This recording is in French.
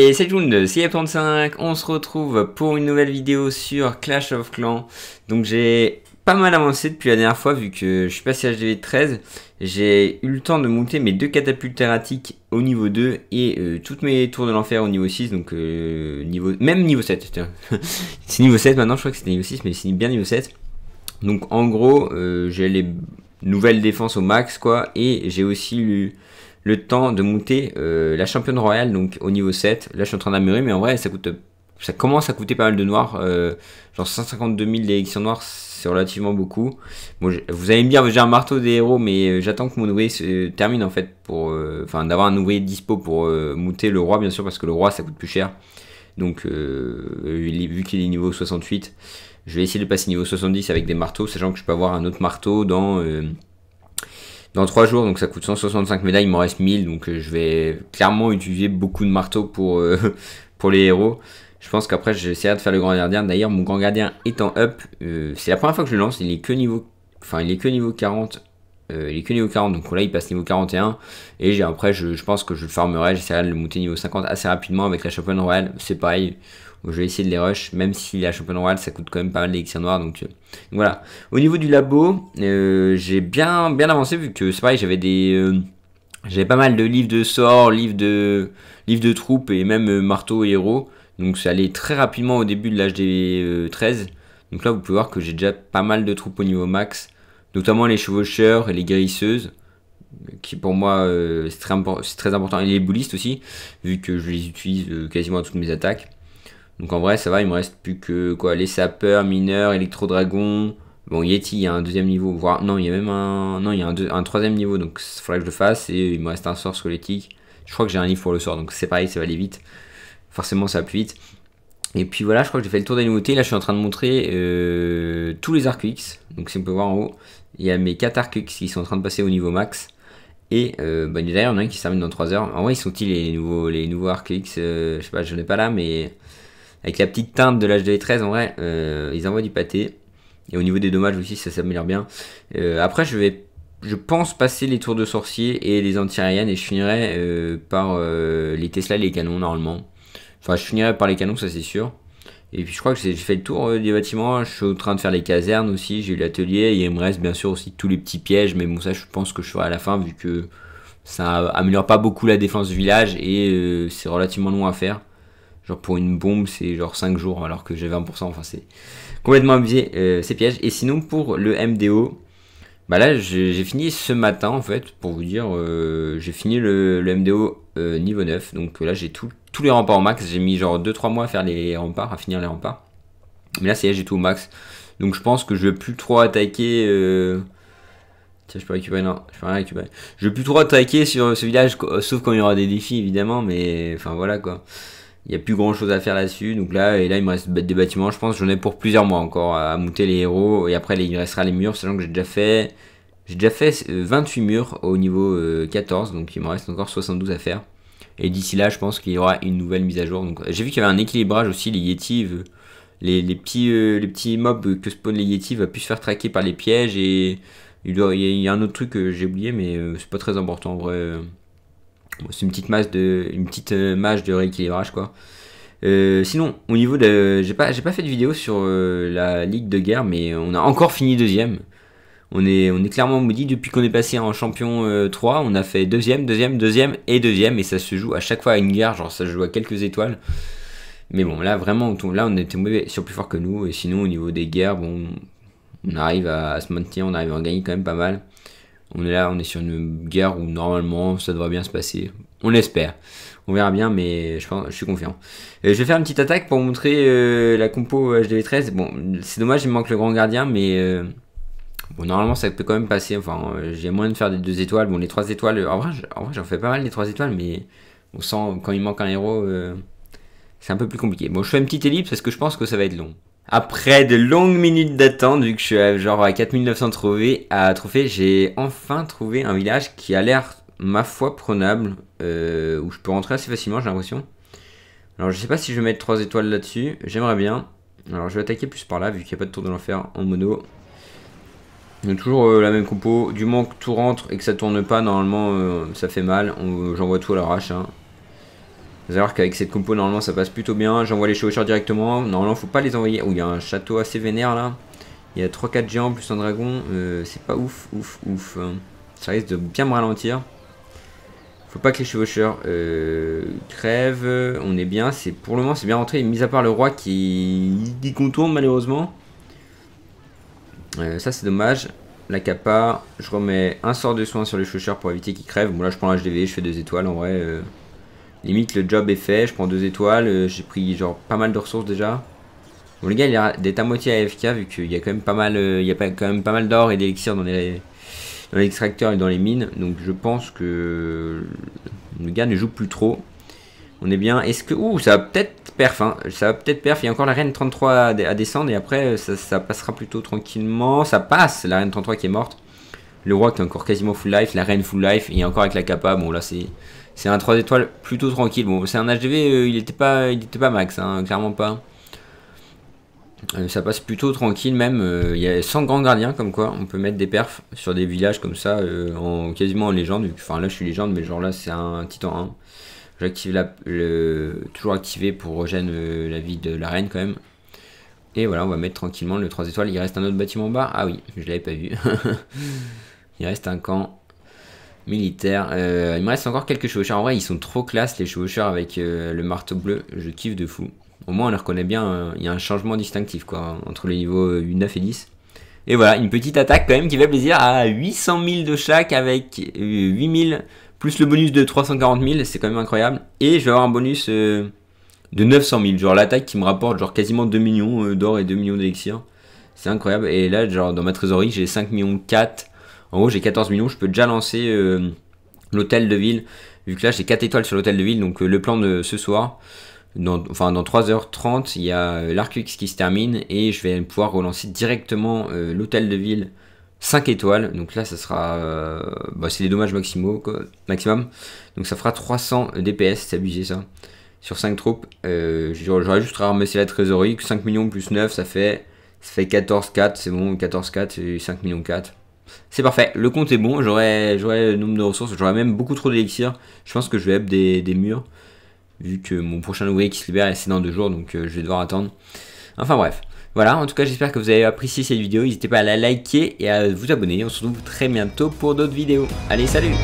Et c'est monde, c'est 35 on se retrouve pour une nouvelle vidéo sur Clash of Clans. Donc j'ai pas mal avancé depuis la dernière fois vu que je suis passé HDV 13. J'ai eu le temps de monter mes deux catapultes erratiques au niveau 2 et euh, toutes mes tours de l'enfer au niveau 6, donc euh, niveau, même niveau 7. c'est niveau 7 maintenant, je crois que c'était niveau 6, mais c'est bien niveau 7. Donc en gros, euh, j'ai les nouvelles défenses au max quoi, et j'ai aussi eu le temps de monter euh, la championne royale, donc au niveau 7. Là, je suis en train d'améliorer, mais en vrai, ça coûte, ça commence à coûter pas mal de noir euh, genre 152 000 d'élections noires, c'est relativement beaucoup. Bon, vous allez me dire, j'ai un marteau des héros, mais euh, j'attends que mon ouvrier se termine en fait, pour, enfin, d'avoir un ouvrier dispo pour monter le roi, bien sûr, parce que le roi, ça coûte plus cher. Donc, vu qu'il est niveau 68, je vais essayer de passer niveau 70 avec des marteaux, sachant que je peux avoir un autre marteau dans dans 3 jours, donc ça coûte 165 médailles, il m'en reste 1000, donc euh, je vais clairement utiliser beaucoup de marteaux pour, euh, pour les héros. Je pense qu'après j'essaierai de faire le grand gardien. D'ailleurs mon grand gardien est en up. Euh, c'est la première fois que je le lance. Il est que niveau. Enfin il est que niveau 40 euh, il est que niveau 40, donc là il passe niveau 41. Et après, je, pense que je le farmerai, j'essaierai de le monter niveau 50 assez rapidement avec la championne Royale. C'est pareil, je vais essayer de les rush, même si la championne Royale ça coûte quand même pas mal d'élixir noir. Donc, euh, voilà. Au niveau du labo, euh, j'ai bien, bien avancé vu que c'est pareil, j'avais des. j'avais pas mal de livres de sorts, livres de, livres de troupes et même marteau et héros. Donc ça allait très rapidement au début de l'âge des 13. Donc là vous pouvez voir que j'ai déjà pas mal de troupes au niveau max notamment les chevaucheurs et les guérisseuses, qui pour moi euh, c'est très, très, important, et les boulistes aussi, vu que je les utilise euh, quasiment à toutes mes attaques. Donc en vrai ça va, il me reste plus que quoi, les sapeurs, mineurs, électro bon Yeti il y a un deuxième niveau, voire non il y a même un, non, il y a un, troisième niveau, donc il faudrait que je le fasse, et il me reste un sort squelettique, je crois que j'ai un livre pour le sort, donc c'est pareil, ça va aller vite, forcément ça va plus vite. Et puis voilà, je crois que j'ai fait le tour des nouveautés. Là, je suis en train de montrer euh, tous les arcs X. Donc, si on peut voir en haut, il y a mes 4 arcs qui sont en train de passer au niveau max. Et euh, bah, d'ailleurs, il y en a un qui se termine dans 3 heures. En vrai, ils sont-ils les nouveaux, les nouveaux arcs X euh, Je sais pas, je n'ai pas là, mais avec la petite teinte de l'âge 13 en vrai, euh, ils envoient du pâté. Et au niveau des dommages aussi, ça s'améliore bien. Euh, après, je vais, je pense, passer les tours de sorcier et les anti et je finirai par les Tesla et les canons normalement. Enfin, je finirai par les canons, ça c'est sûr. Et puis je crois que j'ai fait le tour euh, des bâtiments, je suis en train de faire les casernes aussi, j'ai eu l'atelier, il me reste bien sûr aussi tous les petits pièges, mais bon ça je pense que je ferai à la fin vu que ça améliore pas beaucoup la défense du village et euh, c'est relativement long à faire. Genre pour une bombe c'est genre 5 jours alors que j'ai 20%, enfin c'est complètement abusé euh, ces pièges. Et sinon pour le MDO, bah là j'ai fini ce matin en fait pour vous dire, j'ai fini le, le MDO niveau 9, donc là j'ai tout les remparts au max. J'ai mis genre 2-3 mois à faire les remparts, à finir les remparts. Mais là, c'est j'ai tout au max. Donc je pense que je vais plus trop attaquer. Euh, tiens, je peux récupérer. Non, je peux rien récupérer. Je vais plus trop attaquer sur ce village, euh, sauf quand il y aura des défis évidemment, mais enfin voilà quoi. Il n'y a plus grand chose à faire là-dessus. Donc là, et là, il me reste des bâtiments. Je pense j'en ai pour plusieurs mois encore à monter les héros. Et après, il restera les murs, sachant que j'ai déjà fait. J'ai déjà fait 28 euh, murs au niveau 14, donc il me reste encore 72 à faire. Et d'ici là, je pense qu'il y aura une nouvelle mise à jour. Donc, j'ai vu qu'il y avait un équilibrage aussi. Les Yeti, euh, les, petits, euh, les petits mobs que spawn les Yeti va plus se faire traquer par les pièges. Et il, y, a un autre truc que j'ai oublié, mais euh, c'est pas très important en vrai. c'est une petite masse de, une petite mage de rééquilibrage quoi. sinon, au niveau de, j'ai pas, pas fait de vidéo sur la ligue de guerre, mais on a encore fini deuxième. On est, on est clairement maudit depuis qu'on est passé en champion 3. Euh, on a fait deuxième, deuxième, deuxième et deuxième. Et ça se joue à chaque fois à une guerre. Genre, ça se joue à quelques étoiles. Mais bon, là, vraiment, là, on était sur plus fort que nous. Et sinon, au niveau des guerres, bon, on arrive à, se maintenir. On arrive à en gagner quand même pas mal. On est là, on est sur une guerre où normalement ça devrait bien se passer. On l'espère. On verra bien, mais je, je suis confiant. je vais faire une petite attaque pour montrer euh, la compo HDV13. Euh, bon, c'est dommage, il me manque le grand gardien, mais Bon, normalement, ça peut quand même passer. Enfin, euh, j'ai moins de faire des deux étoiles. Bon, les trois étoiles, euh, en vrai, j'en fais pas mal les trois étoiles, mais on sent quand il manque un héros, euh, c'est un peu plus compliqué. Bon, je fais une petite ellipse parce que je pense que ça va être long. Après de longues minutes d'attente, vu que je suis genre à 4900 trophées, à trophée, j'ai enfin trouvé un village qui a l'air, ma foi, prenable, où je peux rentrer assez facilement, j'ai l'impression. Alors, je sais pas si je vais mettre 3 étoiles là-dessus, j'aimerais bien. Alors, je vais attaquer plus par là, vu qu'il n'y a pas de tour de l'enfer en mono. On a toujours euh, la même compo. Du moins que tout rentre et que ça tourne pas, normalement, euh, ça fait mal. Euh, j'envoie tout à l'arrache. Hein. Vous allez voir qu'avec cette compo, normalement, ça passe plutôt bien. J'envoie les chevaucheurs directement. Normalement, faut pas les envoyer. Oh, il y a un château assez vénère, là. Il y a 3-4 géants plus un dragon. c'est pas ouf, ouf, ouf. Hein. Ça risque de bien me ralentir. Faut pas que les chevaucheurs crèvent. On est bien. C'est Pour le moment, c'est bien rentré. Mis à part le roi qui, qui contourne, malheureusement. Euh, ça c'est dommage. La capa, je remets un sort de soin sur le chaucheur pour éviter qu'il crève. Bon là je prends l'HDV, je fais deux étoiles en vrai. Euh, limite le job est fait, je prends deux étoiles, euh, j'ai pris genre pas mal de ressources déjà. Bon les gars, il a à moitié AFK vu qu'il y a quand même pas mal, il y quand même pas mal d'or et d'élixir dans les extracteurs et dans les mines. Donc je pense que le gars ne joue plus trop. On est bien. Est-ce que ouh ça va peut-être perf, hein. ça va peut-être perf. Il y a encore la reine 33 à, descendre et après euh, ça, passera plutôt tranquillement. Ça passe, la reine 33 qui est morte. Le roi qui est encore quasiment full life, la reine full life et encore avec la capa. Bon là c'est c'est un 3 étoiles plutôt tranquille. Bon c'est un HDV, euh, il n'était pas il pas max, hein, clairement pas. Euh, ça passe plutôt tranquille même, il y a 100 grands gardiens comme quoi, on peut mettre des perfs sur des villages comme ça, en, quasiment en légende, enfin là je suis légende mais genre là c'est un titan 1. J'active la, toujours activé pour rejeter euh, la vie de la reine quand même. Et voilà, on va mettre tranquillement le 3 étoiles. Il reste un autre bâtiment en bas. Ah oui, je l'avais pas vu. il reste un camp militaire. Euh, il me reste encore quelques chevaucheurs. En vrai, ils sont trop classe les chevaucheurs avec euh, le marteau bleu. Je kiffe de fou. Au moins, on les reconnaît bien. Hein. Il y a un changement distinctif quoi entre les niveaux 9 et 10. Et voilà, une petite attaque quand même qui fait plaisir à 800 000 de chaque avec 8000 plus le bonus de 340 000, c'est quand même incroyable. Et je vais avoir un bonus euh, de 900 000, genre l'attaque qui me rapporte genre quasiment 2 millions euh, d'or et 2 millions d'élixir. C'est incroyable. Et là, genre dans ma trésorerie, j'ai 5 millions 4. En gros, j'ai 14 millions. Je peux déjà lancer euh, l'hôtel de ville. Vu que là, j'ai 4 étoiles sur l'hôtel de ville. Donc le plan de ce soir, dans, enfin dans 3h30, il y a l'arc qui se termine. Et je vais pouvoir relancer directement l'hôtel de ville 5 étoiles. Donc là, ça sera. Euh, bah, c'est les dommages maximaux, maximum. Donc ça fera 300 DPS, c'est abusé ça. Sur 5 troupes, euh, j'aurais juste ramasser la trésorerie. 5 millions plus 9, ça fait, ça fait 14-4. C'est bon, 14-4 et 5 millions 4. C'est parfait, le compte est bon, j'aurais le nombre de ressources, j'aurais même beaucoup trop d'élixirs. Je pense que je vais up des, murs, vu que mon prochain ouvrier qui se libère, c'est dans deux jours, donc euh, je vais devoir attendre. Enfin bref. Voilà, en tout cas j'espère que vous avez apprécié cette vidéo. N'hésitez pas à la liker et à vous abonner. On se retrouve très bientôt pour d'autres vidéos. Allez, salut